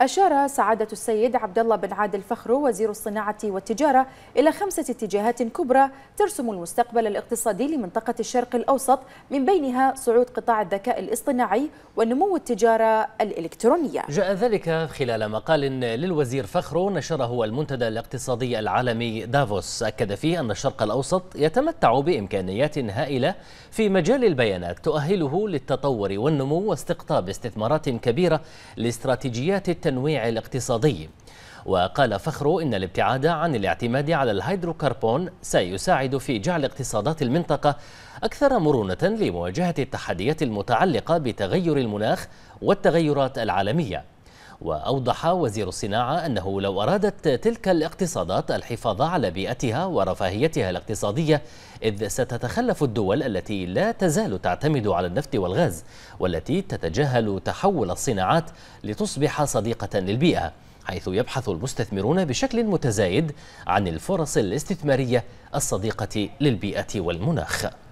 أشار سعادة السيد عبد الله بن عادل فخرو وزير الصناعة والتجارة إلى خمسة اتجاهات كبرى ترسم المستقبل الاقتصادي لمنطقة الشرق الأوسط من بينها صعود قطاع الذكاء الاصطناعي ونمو التجارة الإلكترونية. جاء ذلك خلال مقال للوزير فخرو نشره المنتدى الاقتصادي العالمي دافوس، أكد فيه أن الشرق الأوسط يتمتع بإمكانيات هائلة في مجال البيانات تؤهله للتطور والنمو واستقطاب استثمارات كبيرة لاستراتيجيات التنويع الاقتصادي وقال فخرو إن الابتعاد عن الاعتماد على الهيدروكربون سيساعد في جعل اقتصادات المنطقة أكثر مرونة لمواجهة التحديات المتعلقة بتغير المناخ والتغيرات العالمية وأوضح وزير الصناعة أنه لو أرادت تلك الاقتصادات الحفاظ على بيئتها ورفاهيتها الاقتصادية إذ ستتخلف الدول التي لا تزال تعتمد على النفط والغاز والتي تتجاهل تحول الصناعات لتصبح صديقة للبيئة حيث يبحث المستثمرون بشكل متزايد عن الفرص الاستثمارية الصديقة للبيئة والمناخ